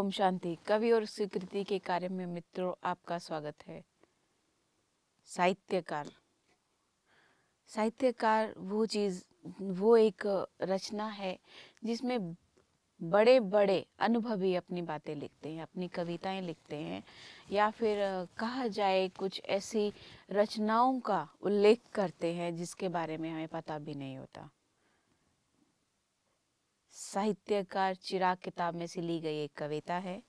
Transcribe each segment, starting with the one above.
ओम शांति कवि और स्वीकृति के कार्य में मित्रों आपका स्वागत है साहित्यकार साहित्यकार वो चीज़ वो एक रचना है जिसमें बड़े बड़े अनुभवी अपनी बातें लिखते हैं अपनी कविताएं लिखते हैं या फिर कहा जाए कुछ ऐसी रचनाओं का उल्लेख करते हैं जिसके बारे में हमें पता भी नहीं होता साहित्यकार चिराग किताब में से ली गई एक कविता है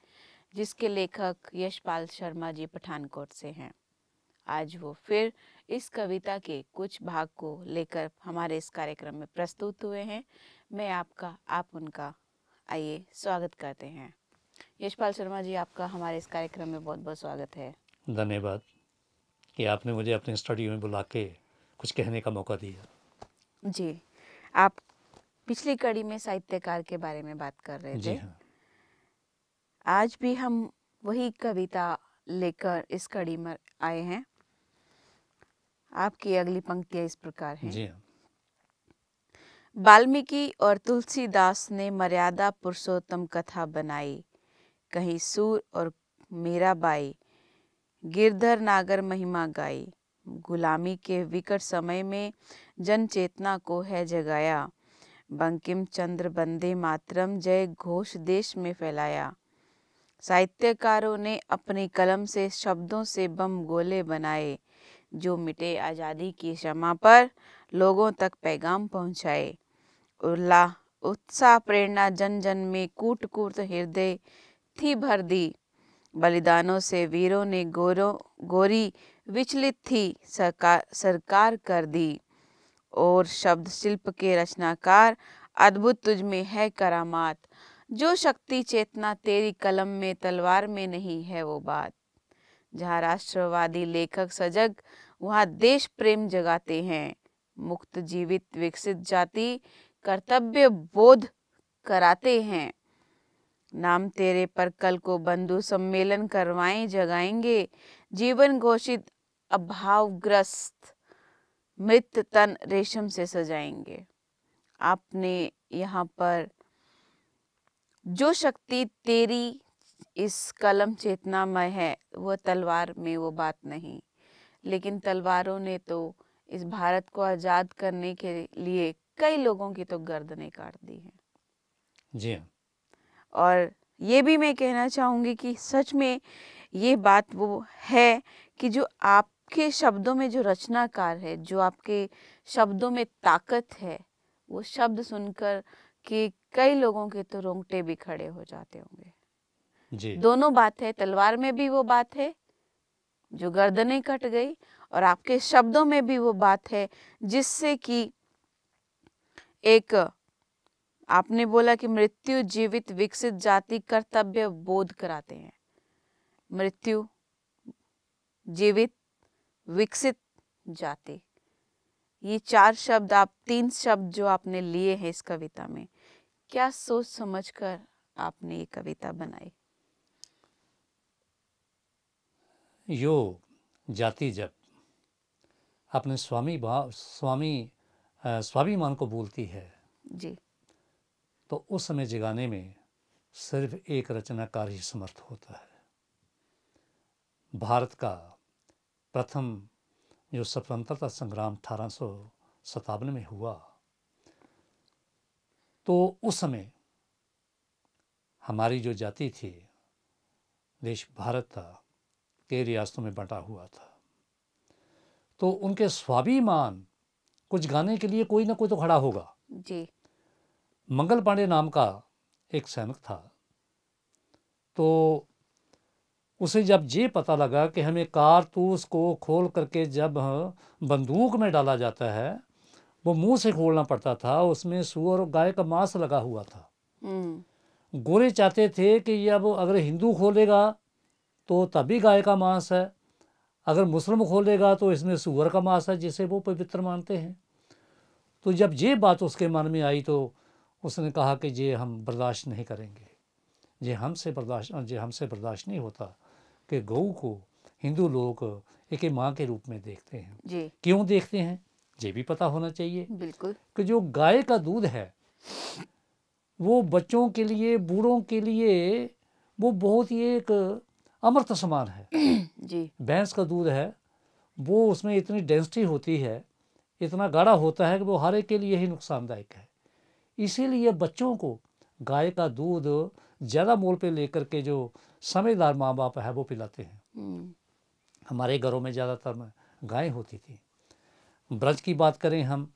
जिसके लेखक यशपाल शर्मा जी पठानकोट से हैं आज वो फिर इस कविता के कुछ भाग को लेकर हमारे इस कार्यक्रम में प्रस्तुत हुए हैं मैं आपका आप उनका आइए स्वागत करते हैं यशपाल शर्मा जी आपका हमारे इस कार्यक्रम में बहुत बहुत स्वागत है धन्यवाद कि आपने मुझे अपने स्टूडियो में बुला के कुछ कहने का मौका दिया जी आप पिछली कड़ी में साहित्यकार के बारे में बात कर रहे थे हाँ। आज भी हम वही कविता लेकर इस कड़ी में आए हैं आपकी अगली पंक्तियां इस प्रकार है वाल्मीकि हाँ। और तुलसीदास ने मर्यादा पुरुषोत्तम कथा बनाई कहीं सूर और मेरा बाई गिरधर नागर महिमा गाई गुलामी के विकट समय में जन चेतना को है जगाया बंकिम चंद्र बंदे मातरम जय घोष देश में फैलाया साहित्यकारों ने अपनी कलम से शब्दों से बम गोले बनाए जो मिटे आज़ादी की क्षमा पर लोगों तक पैगाम पहुंचाए उल्लाह उत्साह प्रेरणा जन जन में कूट कूट हृदय थी भर दी बलिदानों से वीरों ने गोरों गोरी विचलित थी सरकार सरकार कर दी और शब्द शिल्प के रचनाकार अद्भुत तुझ में है करामात जो शक्ति चेतना तेरी कलम में तलवार में नहीं है वो बात जहाँ राष्ट्रवादी लेखक सजग वहाँ देश प्रेम जगाते हैं मुक्त जीवित विकसित जाति कर्तव्य बोध कराते हैं नाम तेरे पर कल को बंधु सम्मेलन करवाएं जगाएंगे जीवन घोषित अभावग्रस्त मृत तन रेशम से सजाएंगे आपने यहाँ पर जो शक्ति तेरी इस कलम चेतना में है वो तलवार में वो बात नहीं लेकिन तलवारों ने तो इस भारत को आज़ाद करने के लिए कई लोगों की तो गर्दनें काट दी हैं जी हाँ। और ये भी मैं कहना चाहूँगी कि सच में ये बात वो है कि जो आप आपके शब्दों में जो रचनाकार है जो आपके शब्दों में ताकत है वो शब्द सुनकर कि कई लोगों के तो रोंगटे भी खड़े हो जाते होंगे जी दोनों बात है तलवार में भी वो बात है जो गर्दनें कट गई और आपके शब्दों में भी वो बात है जिससे कि एक आपने बोला कि मृत्यु जीवित विकसित जाति कर्तव्य बोध कराते हैं मृत्यु जीवित विकसित जाति ये चार शब्द आप तीन शब्द जो आपने लिए हैं इस कविता में क्या सोच समझकर आपने ये कविता बनाई यो जाति जब अपने स्वामी भाव स्वामी स्वाभिमान को बोलती है जी तो उस समय जगाने में सिर्फ एक रचनाकार ही समर्थ होता है भारत का प्रथम जो स्वतंत्रता संग्राम अठारह में हुआ तो उस समय हमारी जो जाति थी देश भारत था के रियासतों में बंटा हुआ था तो उनके स्वाभिमान कुछ गाने के लिए कोई ना कोई तो खड़ा होगा जी मंगल पांडे नाम का एक सैनिक था तो उसे जब ये पता लगा कि हमें कारतूस को खोल करके जब बंदूक में डाला जाता है वो मुंह से खोलना पड़ता था उसमें सुअर और गाय का मांस लगा हुआ था हम्म। गोरे चाहते थे कि ये अब अगर हिंदू खोलेगा तो तभी गाय का मांस है अगर मुस्लिम खोलेगा तो इसमें सुअर का मांस है जिसे वो पवित्र मानते हैं तो जब ये बात उसके मन में आई तो उसने कहा कि ये हम बर्दाश्त नहीं करेंगे ये हमसे बर्दाश्त ये हमसे बर्दाश्त नहीं होता कि गऊ को हिंदू लोग एक माँ के रूप में देखते हैं जी क्यों देखते हैं ये भी पता होना चाहिए बिल्कुल कि जो गाय का दूध है वो बच्चों के लिए बूढ़ों के लिए वो बहुत ही एक अमृत समान है जी भैंस का दूध है वो उसमें इतनी डेंसिटी होती है इतना गाढ़ा होता है कि वो हर एक के लिए ही नुकसानदायक है इसीलिए बच्चों को गाय का दूध ज़्यादा मोल पे लेकर के जो समझदार माँ बाप है वो पिलाते हैं हम्म। हमारे घरों में ज़्यादातर गाय होती थी ब्रज की बात करें हम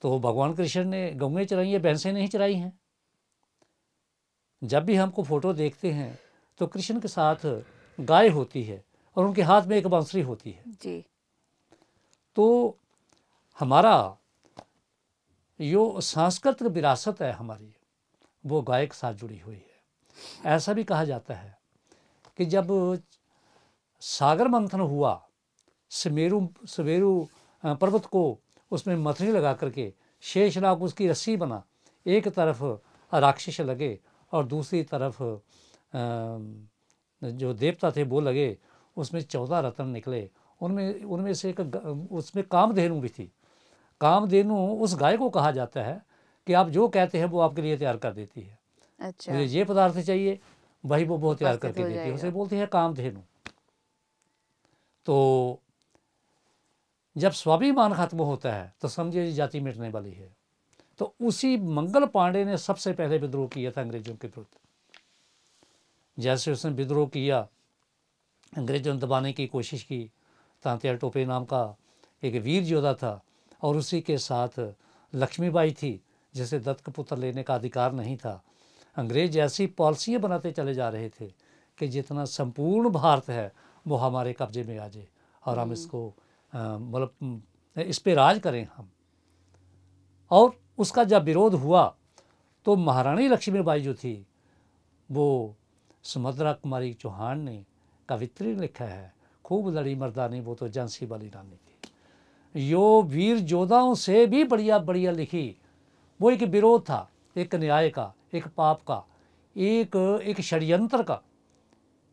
तो भगवान कृष्ण ने गऊँ चराई है भैंसें नहीं चराई हैं जब भी हमको फ़ोटो देखते हैं तो कृष्ण के साथ गाय होती है और उनके हाथ में एक बांसुरी होती है जी तो हमारा जो सांस्कृतिक विरासत है हमारी वो गाय के साथ जुड़ी हुई है ऐसा भी कहा जाता है कि जब सागर मंथन हुआ समेरु समेरु पर्वत को उसमें मथनी लगा करके शेषनाग उसकी रस्सी बना एक तरफ राक्षस लगे और दूसरी तरफ जो देवता थे वो लगे उसमें चौदह रत्न निकले उनमें उनमें से एक उसमें कामधेनु भी थी कामधेनु उस गाय को कहा जाता है कि आप जो कहते हैं वो आपके लिए तैयार कर देती है अच्छा। मुझे ये पदार्थ चाहिए वही वो बहुत तैयार करके तो देती है उसे बोलते हैं काम कामधेनु तो जब स्वाभिमान खत्म होता है तो समझे जाति मिटने वाली है तो उसी मंगल पांडे ने सबसे पहले विद्रोह किया था अंग्रेजों के विरुद्ध जैसे उसने विद्रोह किया अंग्रेजों ने दबाने की कोशिश की तांत्या टोपे नाम का एक वीर योद्धा था और उसी के साथ लक्ष्मीबाई थी जिसे दत्त पुत्र लेने का अधिकार नहीं था अंग्रेज ऐसी पॉलिसियाँ बनाते चले जा रहे थे कि जितना संपूर्ण भारत है वो हमारे कब्जे में आ जाए और हम हम्म। इसको मतलब इस पर राज करें हम और उसका जब विरोध हुआ तो महारानी लक्ष्मीबाई जो थी वो सुमद्रा कुमारी चौहान ने कवित्री लिखा है खूब लड़ी मर्दानी वो तो झांसी वाली रानी थी यो वीर जोधाओं से भी बढ़िया बढ़िया लिखी वो एक विरोध था एक न्याय का एक पाप का एक एक षड्यंत्र का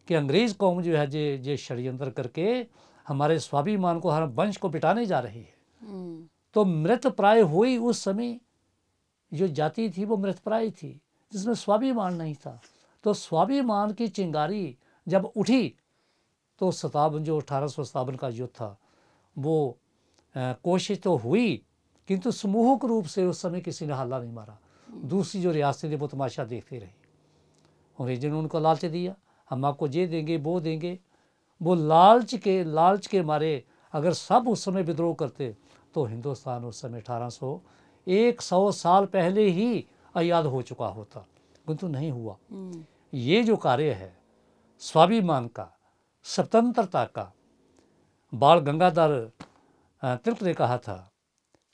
कि अंग्रेज़ कौम जो है जे जे षड्यंत्र करके हमारे स्वाभिमान को हर वंश को पिटाने जा रही है हम्म। तो मृत प्राय हुई उस समय जो जाति थी वो मृत प्राय थी जिसमें स्वाभिमान नहीं था तो स्वाभिमान की चिंगारी जब उठी तो सतावन जो अठारह सौ सतावन का युद्ध था वो कोशिश तो हुई किंतु समूहक रूप से उस समय किसी ने हल्ला नहीं मारा दूसरी जो रियासतें थी वो तमाशा देखते रहे अंग्रेजों ने उनको लालच दिया हम आपको ये देंगे वो देंगे वो लालच के लालच के मारे अगर सब उस समय विद्रोह करते तो हिंदुस्तान उस समय अठारह सौ एक सौ साल पहले ही आज़ाद हो चुका होता किंतु नहीं हुआ हम्म। ये जो कार्य है स्वाभिमान का स्वतंत्रता का बाल गंगाधर तिलक ने कहा था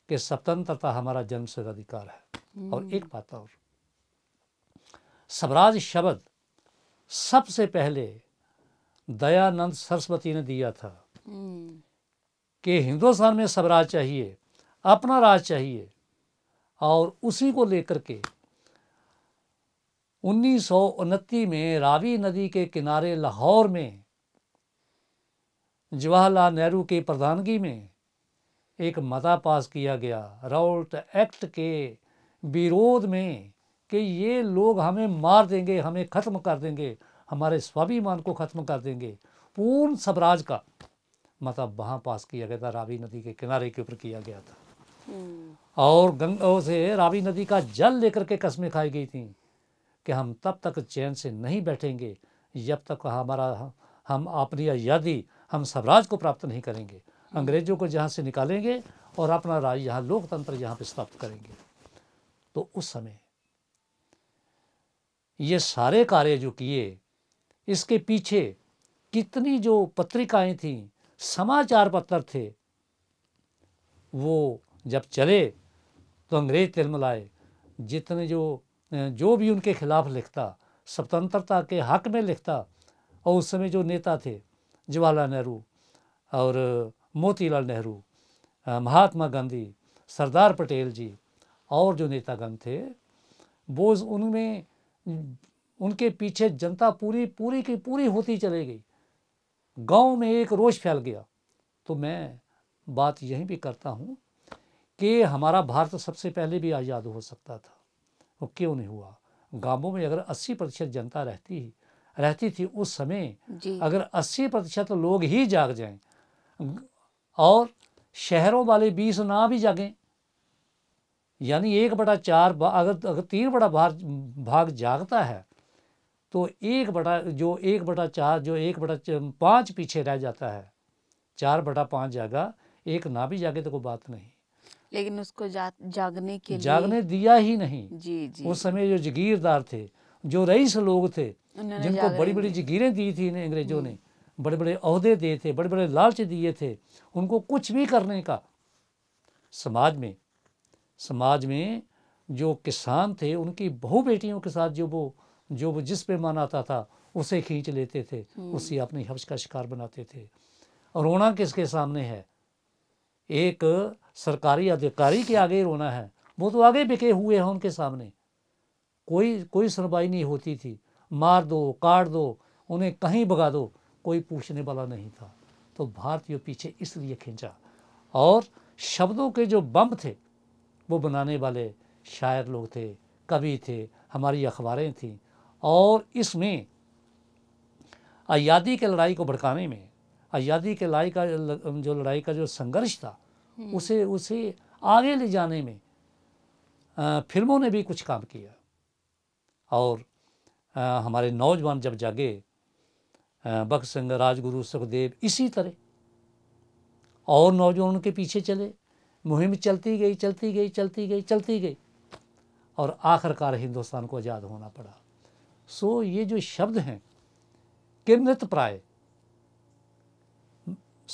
कि स्वतंत्रता हमारा से अधिकार है और एक बात और स्वराज शब्द सबसे पहले दयानंद सरस्वती ने दिया था कि हिंदुस्तान में स्वराज चाहिए अपना राज चाहिए और उसी को लेकर के उन्नीस में रावी नदी के किनारे लाहौर में जवाहरलाल नेहरू की प्रधानगी में एक मता पास किया गया राउल्ट एक्ट के विरोध में कि ये लोग हमें मार देंगे हमें ख़त्म कर देंगे हमारे स्वाभिमान को ख़त्म कर देंगे पूर्ण स्वराज का मतलब वहाँ पास किया गया था रावी नदी के किनारे के ऊपर किया गया था हम्म। और गंगा से रावी नदी का जल लेकर के कस्में खाई गई थी कि हम तब तक चैन से नहीं बैठेंगे जब तक हमारा हम अपनी आज़ादी हम स्वराज को प्राप्त नहीं करेंगे हम्म। अंग्रेज़ों को जहाँ से निकालेंगे और अपना राज यहाँ लोकतंत्र यहाँ पर स्थापित करेंगे तो उस समय ये सारे कार्य जो किए इसके पीछे कितनी जो पत्रिकाएं थीं समाचार पत्र थे वो जब चले तो अंग्रेज तिलमिलाए जितने जो जो भी उनके खिलाफ लिखता स्वतंत्रता के हक में लिखता और उस समय जो नेता थे जवाहरलाल नेहरू और मोतीलाल नेहरू महात्मा गांधी सरदार पटेल जी और जो नेतागण थे वो उनमें उनके पीछे जनता पूरी पूरी की पूरी होती चली गई गांव में एक रोष फैल गया तो मैं बात यहीं भी करता हूँ कि हमारा भारत सबसे पहले भी आज़ाद हो सकता था वो तो क्यों नहीं हुआ गांवों में अगर 80 प्रतिशत जनता रहती रहती थी उस समय अगर 80 प्रतिशत लोग ही जाग जाएं और शहरों वाले बीस ना भी जागें यानी एक बटा चार अगर अगर तीन बटा भाग भाग जागता है तो एक बटा जो एक बटा चार जो एक बटा पाँच पीछे रह जाता है चार बटा पाँच जागा एक ना भी जागे तो कोई बात नहीं लेकिन उसको जा, जागने के जागने लिए... दिया ही नहीं जी जी उस समय जो जगीरदार थे जो रईस लोग थे जिनको बड़ी बड़ी जगीरें दी थी इन्हें अंग्रेजों हम्म। ने बड़े बड़े अहदे दिए थे बड़े बड़े लालच दिए थे उनको कुछ भी करने का समाज में समाज में जो किसान थे उनकी बहु बेटियों के साथ जो वो जो वो जिस पे मान आता था उसे खींच लेते थे हम्म। उसी अपनी हवस का शिकार बनाते थे और रोना किसके सामने है एक सरकारी अधिकारी के आगे रोना है वो तो आगे बिके हुए हैं उनके सामने कोई कोई सुनवाई नहीं होती थी मार दो काट दो उन्हें कहीं भगा दो कोई पूछने वाला नहीं था तो भारतीय पीछे इसलिए खींचा और शब्दों के जो बम थे वो बनाने वाले शायर लोग थे कवि थे हमारी अखबारें थीं और इसमें आज़ादी के लड़ाई को भड़काने में आज़ादी के लड़ाई का जो लड़ाई का जो संघर्ष था हम्म। उसे उसे आगे ले जाने में आ, फिल्मों ने भी कुछ काम किया और आ, हमारे नौजवान जब जागे भक्त सिंह राजगुरु सुखदेव इसी तरह और नौजवान उनके पीछे चले मुहिम चलती गई चलती गई चलती गई चलती गई और आखिरकार हिंदुस्तान को आज़ाद होना पड़ा सो ये जो शब्द हैं किरणित प्राय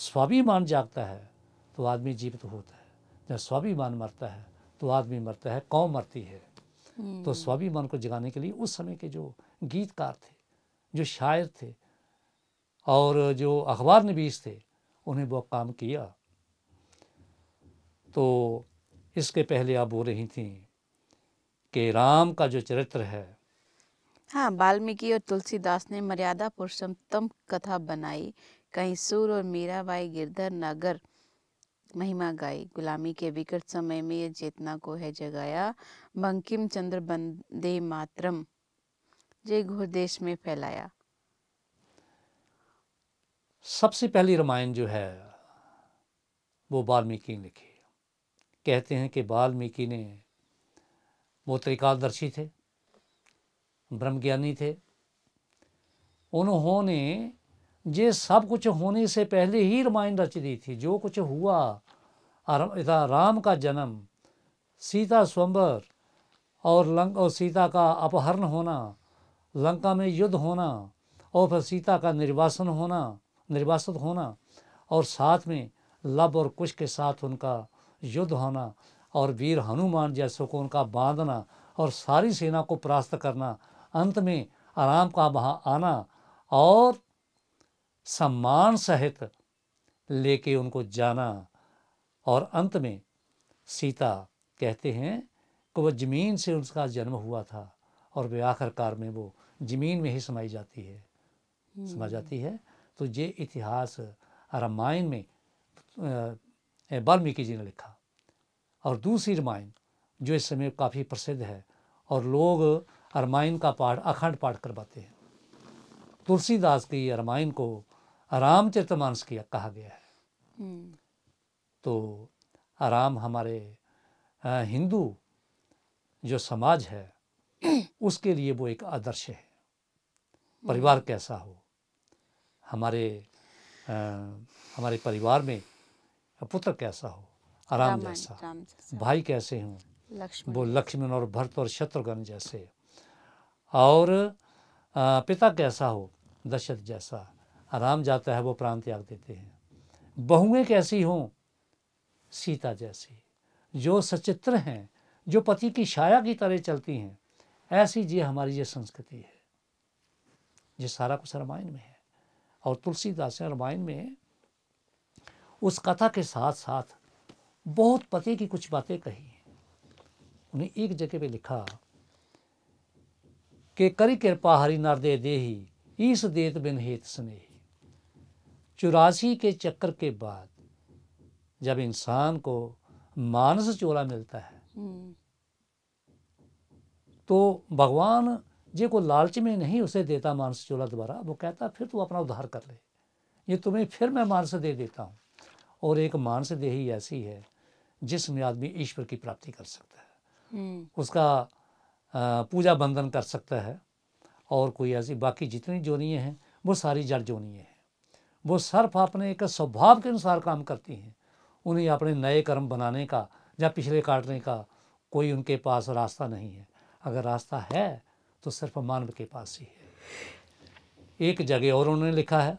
स्वाभिमान जागता है तो आदमी जीवित होता है जब स्वाभिमान मरता है तो आदमी मरता है कौम मरती है तो हम्म। स्वाभिमान को जगाने के लिए उस समय के जो गीतकार थे जो शायर थे और जो अखबार नबीस थे उन्हें वो काम किया तो इसके पहले आप बोल रही थी कि राम का जो चरित्र है हाँ वाल्मीकि और तुलसीदास ने मर्यादा पुरुषोत्तम कथा बनाई कहीं सूर और मीराबाई गिरधर नगर महिमा गाई गुलामी के विकट समय में ये चेतना को है जगाया बंकिम चंद्र बंदे मातरम जय घोर देश में फैलाया सबसे पहली रामायण जो है वो वाल्मीकि लिखी कहते हैं कि वाल्मीकि ने वो त्रिकालदर्शी थे ब्रह्मज्ञानी थे उन्होंने ये सब कुछ होने से पहले ही रामायण रच दी थी जो कुछ हुआ राम का जन्म सीता स्वंबर और लंक और सीता का अपहरण होना लंका में युद्ध होना और फिर सीता का निर्वासन होना निर्वासित होना और साथ में लव और कुश के साथ उनका युद्ध होना और वीर हनुमान जैसों को उनका बांधना और सारी सेना को परास्त करना अंत में आराम का वहाँ आना और सम्मान सहित लेके उनको जाना और अंत में सीता कहते हैं कि वह ज़मीन से उनका जन्म हुआ था और वे आखिरकार में वो ज़मीन में ही समाई जाती है हम्म। समा जाती है तो ये इतिहास रामायण में वाल्मीकि जी ने लिखा और दूसरी रामायण जो इस समय काफ़ी प्रसिद्ध है और लोग रामायण का पाठ अखंड पाठ करवाते हैं तुलसीदास की रामायण को रामचरित मानस किया कहा गया है हम्म। तो राम हमारे हिंदू जो समाज है उसके लिए वो एक आदर्श है हम्म। परिवार कैसा हो हमारे आ, हमारे परिवार में पुत्र कैसा हो आराम जैसा भाई कैसे हों वो लक्ष्मण और भरत और शत्रुघ्न जैसे और पिता कैसा हो दशरथ जैसा आराम जाता है वो प्राण त्याग देते हैं बहुएं कैसी हों सीता जैसी जो सचित्र हैं जो पति की छाया की तरह चलती हैं ऐसी जी हमारी ये संस्कृति है ये सारा कुछ रामायण में है और तुलसीदास रामायण में उस कथा के साथ साथ बहुत पते की कुछ बातें कही हैं उन्हें एक जगह पे लिखा कि करी कृपा हरि नर दे देही ईस देत बिन हेत स्नेही चौरासी के चक्कर के बाद जब इंसान को मानस चोला मिलता है हम्म। तो भगवान जे को लालच में नहीं उसे देता मानस चोला दोबारा वो कहता फिर तू अपना उद्धार कर ले ये तुम्हें फिर मैं मानस दे देता हूँ और एक मानस देही ऐसी है जिसमें आदमी ईश्वर की प्राप्ति कर सकता है हम्म। उसका पूजा बंधन कर सकता है और कोई ऐसी बाकी जितनी जोनियाँ हैं वो सारी जड़ जोनियाँ हैं वो सर्फ अपने एक स्वभाव के अनुसार काम करती हैं उन्हें अपने नए कर्म बनाने का या पिछले काटने का कोई उनके पास रास्ता नहीं है अगर रास्ता है तो सिर्फ मानव के पास ही है एक जगह और उन्होंने लिखा है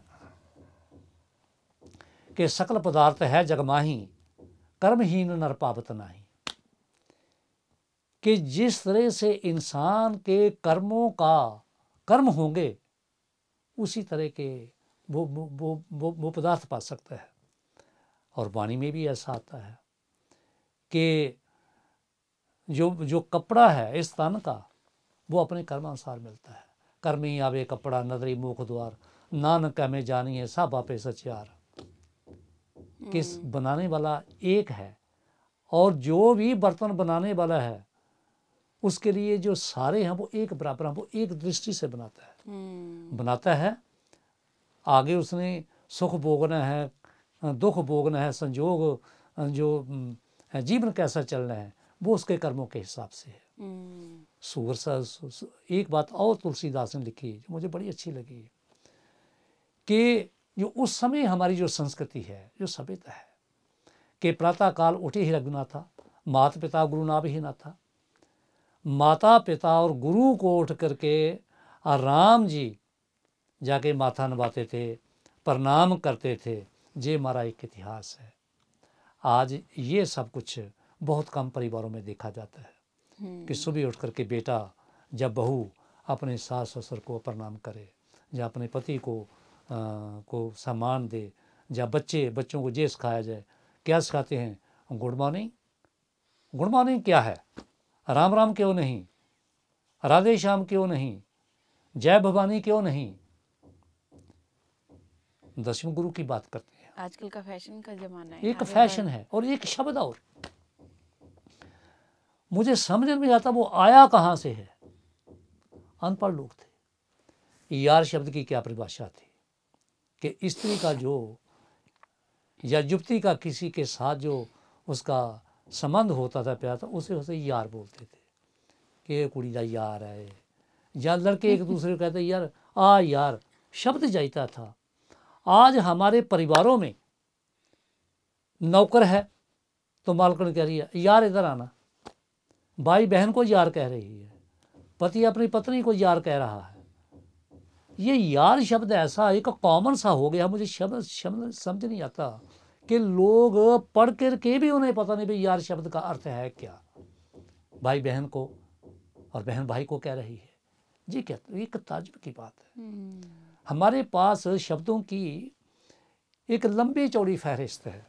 कि सकल पदार्थ है जगमाही कर्महीन नर पावत नाही कि जिस तरह से इंसान के कर्मों का कर्म होंगे उसी तरह के वो वो वो वो पदार्थ पा सकता है और वाणी में भी ऐसा आता है कि जो जो कपड़ा है इस तन का वो अपने कर्मानुसार मिलता है कर्मी आवे कपड़ा नदरी मुख द्वार नानक हमें जानिए सब आपे सचार कि हम्म। बनाने वाला एक है और जो भी बर्तन बनाने वाला है उसके लिए जो सारे हैं वो एक बराबर हैं वो एक दृष्टि से बनाता है हम्म। बनाता है आगे उसने सुख भोगना है दुख भोगना है संजोग जो हम्म, जीवन कैसा चलना है वो उसके कर्मों के हिसाब से है सूर सा एक बात और तुलसीदास ने लिखी जो मुझे बड़ी अच्छी लगी कि जो उस समय हमारी जो संस्कृति है जो सभ्यता है कि प्रातः काल उठे ही रघुना था माता पिता गुरु ना भी ना था माता पिता और गुरु को उठ करके राम जी जाके माथा नवाते थे प्रणाम करते थे ये हमारा एक इतिहास है आज ये सब कुछ बहुत कम परिवारों में देखा जाता है कि हम्म। सुबह उठ करके बेटा जब बहू अपने सास ससुर को प्रणाम करे या अपने पति को को सम्मान दे या बच्चे बच्चों को ये सिखाया जाए क्या सिखाते हैं गुड मॉर्निंग गुड मॉर्निंग क्या है राम राम क्यों नहीं राधे श्याम क्यों नहीं जय भवानी क्यों नहीं दसवें गुरु की बात करते हैं आजकल का फैशन का जमाना है एक फैशन है और एक शब्द और मुझे समझ में आता वो आया कहाँ से है अनपढ़ लोग थे यार शब्द की क्या परिभाषा थी कि स्त्री का जो या युवती का किसी के साथ जो उसका संबंध होता था प्यार था तो उसे उसे यार बोलते थे कि कुड़ी का यार है या लड़के एक दूसरे को कहते यार आ यार शब्द जाता था आज हमारे परिवारों में नौकर है तो मालकन कह रही है यार इधर आना भाई बहन को यार कह रही है पति अपनी पत्नी को यार कह रहा है ये यार शब्द ऐसा एक कॉमन सा हो गया मुझे शब्द शब्द समझ नहीं आता कि लोग पढ़ कर के भी उन्हें पता नहीं भाई यार शब्द का अर्थ है क्या भाई बहन को और बहन भाई को कह रही है जी क्या तो एक ताजुब की बात है हम्म। हमारे पास शब्दों की एक लंबी चौड़ी फहरिस्त है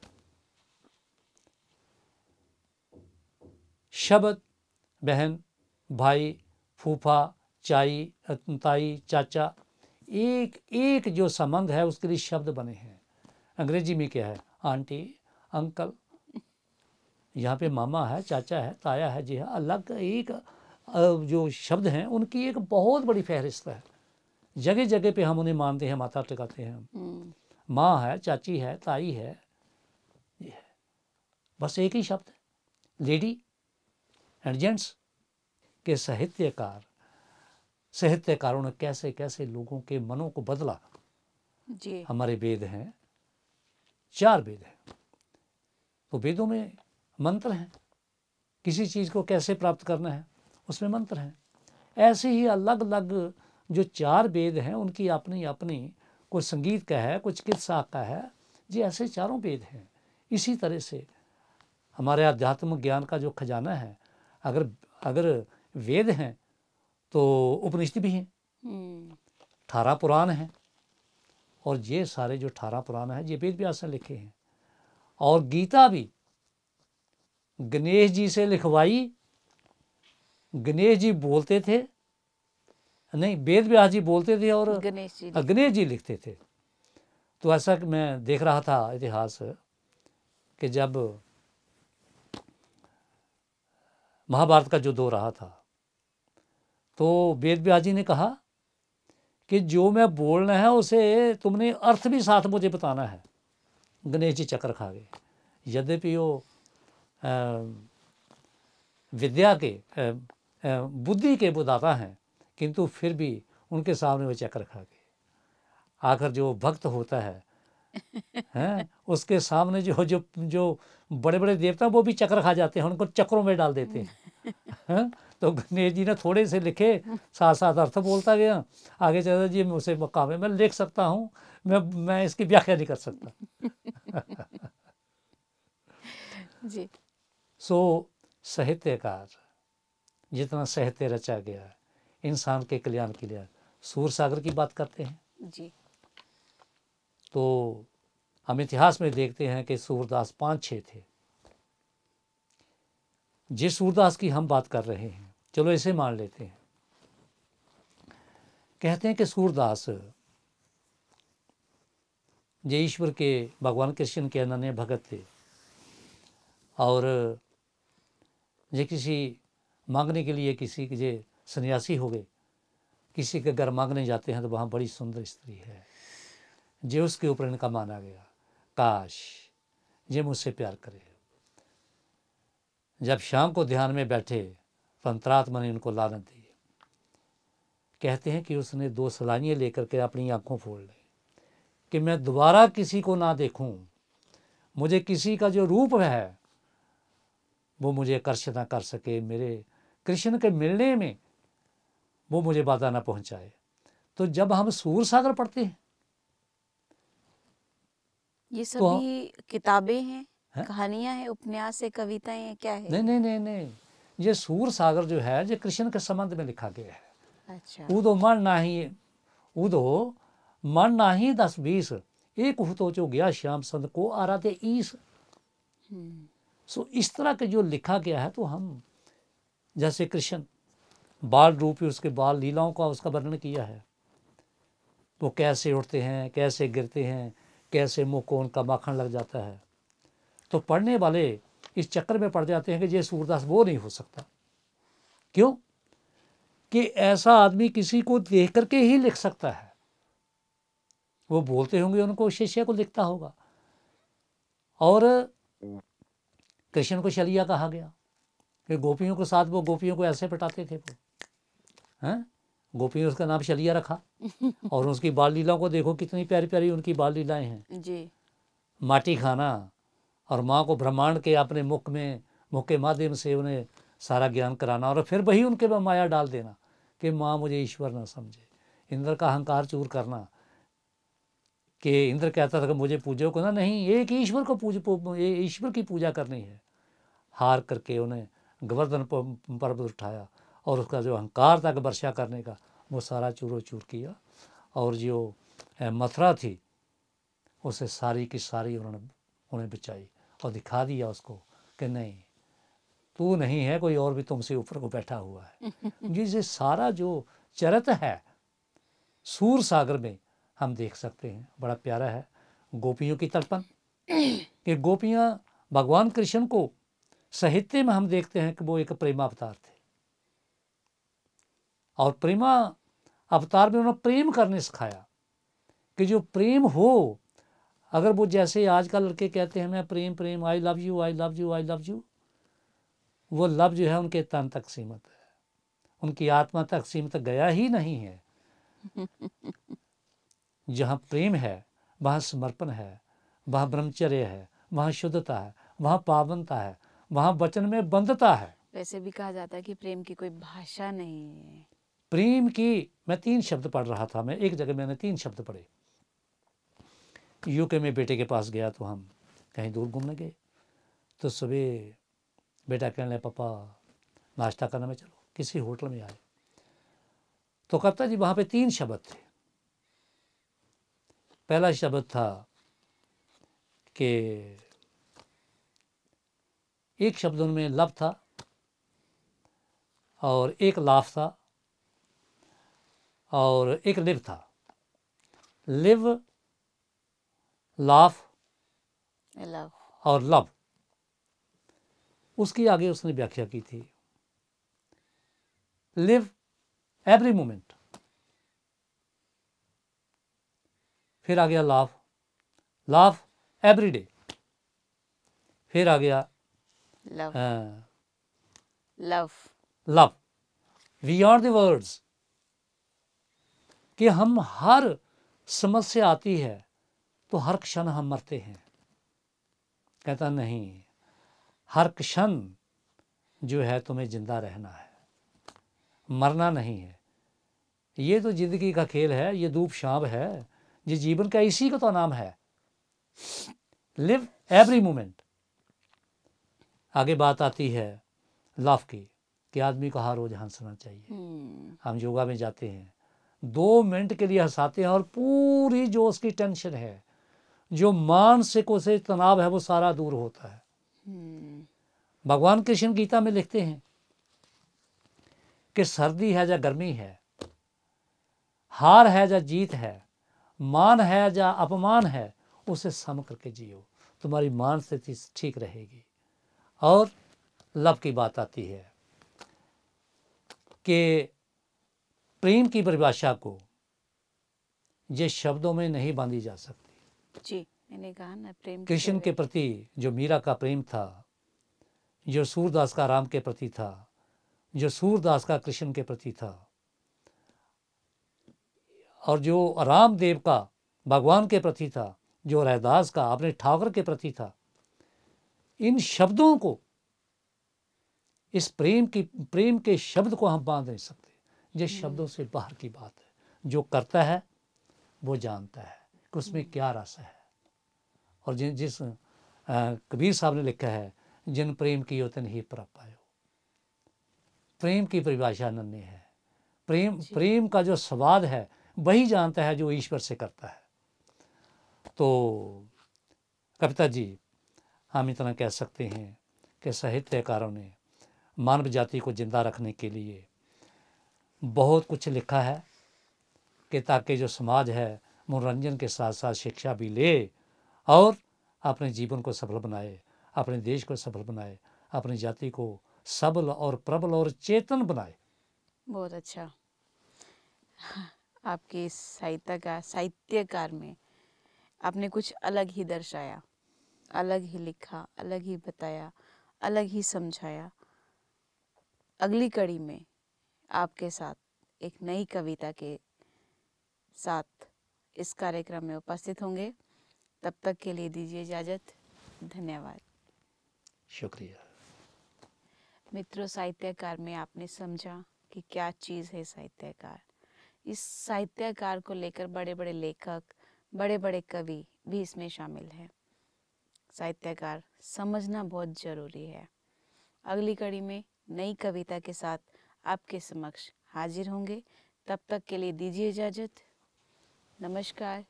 शब्द बहन भाई फूफा चाई ताई चाचा एक एक जो संबंध है उसके लिए शब्द बने हैं अंग्रेजी में क्या है आंटी अंकल यहाँ पे मामा है चाचा है ताया है जी है अलग एक जो शब्द हैं उनकी एक बहुत बड़ी फहरिस्त है जगह जगह पे हम उन्हें मानते हैं माथा टिकाते हैं हम हम्म। माँ है चाची है ताई है ये है बस एक ही शब्द है लेडी एंड जेंट्स के साहित्यकार साहित्यकारों ने कैसे कैसे लोगों के मनों को बदला जी हमारे वेद हैं चार वेद हैं तो वेदों में मंत्र हैं किसी चीज़ को कैसे प्राप्त करना है उसमें मंत्र हैं ऐसे ही अलग अलग जो चार वेद हैं उनकी अपनी अपनी कुछ संगीत का है कुछ चिकित्सा का है जी ऐसे चारों वेद हैं इसी तरह से हमारे आध्यात्मिक ज्ञान का जो खजाना है अगर अगर वेद हैं तो उपनिषद भी हैं अठारह हम्म। पुराण हैं और ये सारे जो अठारह पुराण हैं ये वेद व्यास ने लिखे हैं और गीता भी गणेश जी से लिखवाई गणेश जी बोलते थे नहीं वेद व्यास जी बोलते थे और गणेश जी गणेश जी लिखते थे तो ऐसा मैं देख रहा था इतिहास कि जब महाभारत का जो दो रहा था तो वेद व्याजी ने कहा कि जो मैं बोलना है उसे तुमने अर्थ भी साथ मुझे बताना है गणेश जी चक्कर खा गए यद्यपि वो विद्या के बुद्धि के बुदाता हैं किंतु फिर भी उनके सामने वो चक्कर खा गए आखिर जो भक्त होता है हैं उसके सामने जो जो जो बड़े बड़े देवता वो भी चक्कर खा जाते हैं उनको चक्करों में डाल देते हैं तो गणेश जी ने थोड़े से लिखे साथ साथ अर्थ बोलता गया आगे चलता जी मैं उसे मकामे में लिख सकता हूँ मैं मैं इसकी व्याख्या नहीं कर सकता जी सो साहित्यकार जितना साहित्य रचा गया इंसान के कल्याण के लिए सूर सागर की बात करते हैं जी तो हम इतिहास में देखते हैं कि सूरदास पांच छः थे जिस सूरदास की हम बात कर रहे हैं चलो इसे मान लेते हैं कहते हैं कि सूरदास जय ईश्वर के भगवान कृष्ण के अनन्य भगत थे और ये किसी मांगने के लिए किसी के जे सन्यासी हो गए किसी के घर मांगने जाते हैं तो वहाँ बड़ी सुंदर स्त्री है जे उसके ऊपर इनका माना गया काश ये मुझसे प्यार करे जब शाम को ध्यान में बैठे पंत्रात्मा ने उनको लानत दी कहते हैं कि उसने दो सलाइयाँ लेकर के अपनी आँखों फोड़ ली कि मैं दोबारा किसी को ना देखूं मुझे किसी का जो रूप है वो मुझे आकर्षित ना कर सके मेरे कृष्ण के मिलने में वो मुझे बाधा ना पहुंचाए तो जब हम सूर सागर पढ़ते हैं ये तो सभी तो, किताबें हैं है? कहानियां हैं उपन्यास है कविताएं हैं क्या है नहीं नहीं नहीं नहीं ये सूर सागर जो है ये कृष्ण के संबंध में लिखा गया है अच्छा उदो मन नाही उदो मन नाही दस बीस एक हुतो जो गया श्याम संत को आराध्य ईस हम्म। सो इस तरह के जो लिखा गया है तो हम जैसे कृष्ण बाल रूपी उसके बाल लीलाओं का उसका वर्णन किया है वो कैसे उठते हैं कैसे गिरते हैं कैसे मुँह को उनका माखन लग जाता है तो पढ़ने वाले इस चक्कर में पड़ जाते हैं कि ये सूरदास वो नहीं हो सकता क्यों कि ऐसा आदमी किसी को देख करके ही लिख सकता है वो बोलते होंगे उनको शिष्य को लिखता होगा और कृष्ण को शलिया कहा गया कि गोपियों के साथ वो गोपियों को ऐसे पटाते थे वो हैं हाँ? गोपियों उसका नाम शलिया रखा और उसकी बाल लीलाओं को देखो कितनी प्यारी प्यारी उनकी बाल लीलाएं हैं जी माटी खाना और माँ को ब्रह्मांड के अपने मुख में मुख के माध्यम से उन्हें सारा ज्ञान कराना और फिर वही उनके में माया डाल देना कि माँ मुझे ईश्वर ना समझे इंद्र का अहंकार चूर करना कि इंद्र कहता था कि मुझे पूजो को ना नहीं एक ईश्वर को पूज ईश्वर की पूजा करनी है हार करके उन्हें गोवर्धन पर्वत उठाया और उसका जो अहंकार था कि वर्षा करने का वो सारा चूरो चूर किया और जो मथुरा थी उसे सारी की सारी उन्होंने उन्हें बचाई और तो दिखा दिया उसको कि नहीं तू नहीं है कोई और भी तुमसे ऊपर को बैठा हुआ है जिसे सारा जो चरत है सूर सागर में हम देख सकते हैं बड़ा प्यारा है गोपियों की तड़पन कि गोपियाँ भगवान कृष्ण को साहित्य में हम देखते हैं कि वो एक प्रेमा अवतार थे और प्रेमा अवतार में उन्होंने प्रेम करने सिखाया कि जो प्रेम हो अगर वो जैसे आज का लड़के कहते हैं मैं प्रेम प्रेम I love you I love you I love you वो लव जो है उनके तन तक सीमित है उनकी आत्मा तक सीमित गया ही नहीं है जहाँ प्रेम है वहाँ समर्पण है वहाँ ब्रह्मचर्य है वहाँ शुद्धता है वहाँ पावनता है वहाँ वचन में बंधता है वैसे भी कहा जाता है कि प्रेम की कोई भाषा नहीं है प्रेम की मैं तीन शब्द पढ़ रहा था मैं एक जगह मैंने तीन शब्द पढ़े यूके में बेटे के पास गया तो हम कहीं दूर घूमने गए तो सुबह बेटा कहने लगे पापा नाश्ता करने में चलो किसी होटल में आए तो कप्ता जी वहाँ पे तीन शब्द थे पहला शब्द था कि एक शब्द उनमें लव था और एक लाफ था और एक लिव था लिव लाफ और लव उसकी आगे उसने व्याख्या की थी लिव एवरी मोमेंट फिर आ गया लाफ लाफ एवरी डे फिर आ गया love love we are words कि हम हर समस्या आती है तो हर क्षण हम मरते हैं कहता नहीं हर क्षण जो है तुम्हें ज़िंदा रहना है मरना नहीं है ये तो ज़िंदगी का खेल है ये धूप शाम है ये जीवन का इसी का तो नाम है लिव एवरी मोमेंट आगे बात आती है लाफ की कि आदमी को हर रोज़ हंसना चाहिए हम्म। हम योगा में जाते हैं दो मिनट के लिए हंसाते हैं और पूरी जो उसकी टेंशन है जो मानसिक उसे तनाव है वो सारा दूर होता है भगवान कृष्ण गीता में लिखते हैं कि सर्दी है या गर्मी है हार है या जीत है मान है या अपमान है उसे सम करके जियो तुम्हारी मान स्थिति ठीक रहेगी और लव की बात आती है कि प्रेम की परिभाषा को ये शब्दों में नहीं बांधी जा सकती जी मैंने कहा ना प्रेम कृष्ण के प्रति जो मीरा का प्रेम था जो सूरदास का राम के प्रति था जो सूरदास का कृष्ण के प्रति था और जो रामदेव का भगवान के प्रति था जो रहदास का अपने ठावर के प्रति था इन शब्दों को इस प्रेम की प्रेम के शब्द को हम बांध नहीं सकते ये हम्म। शब्दों से बाहर की बात है जो करता है वो जानता है कि उसमें क्या रस है और जिन जिस कबीर साहब ने लिखा है जिन प्रेम की उतन ही पर पायो प्रेम की परिभाषा नन्हे है प्रेम प्रेम का जो स्वाद है वही जानता है जो ईश्वर से करता है तो कविता जी हम इतना कह सकते हैं कि साहित्यकारों ने मानव जाति को जिंदा रखने के लिए बहुत कुछ लिखा है कि ताकि जो समाज है मनोरंजन के साथ साथ शिक्षा भी ले और अपने जीवन को सफल बनाए अपने देश को सफल बनाए अपनी जाति को सबल और प्रबल और चेतन बनाए बहुत अच्छा आपके साहित्य का साहित्यकार में आपने कुछ अलग ही दर्शाया अलग ही लिखा अलग ही बताया अलग ही समझाया अगली कड़ी में आपके साथ एक नई कविता के साथ इस कार्यक्रम में उपस्थित होंगे तब तक के लिए दीजिए इजाज़त धन्यवाद शुक्रिया मित्रों साहित्यकार में आपने समझा कि क्या चीज़ है साहित्यकार इस साहित्यकार को लेकर बड़े बड़े लेखक बड़े बड़े कवि भी इसमें शामिल हैं साहित्यकार समझना बहुत ज़रूरी है अगली कड़ी में नई कविता के साथ आपके समक्ष हाजिर होंगे तब तक के लिए दीजिए इजाज़त नमस्कार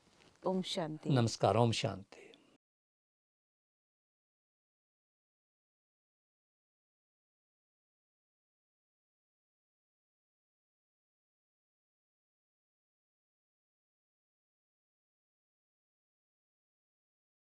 ओम शांति नमस्कार ओम शांति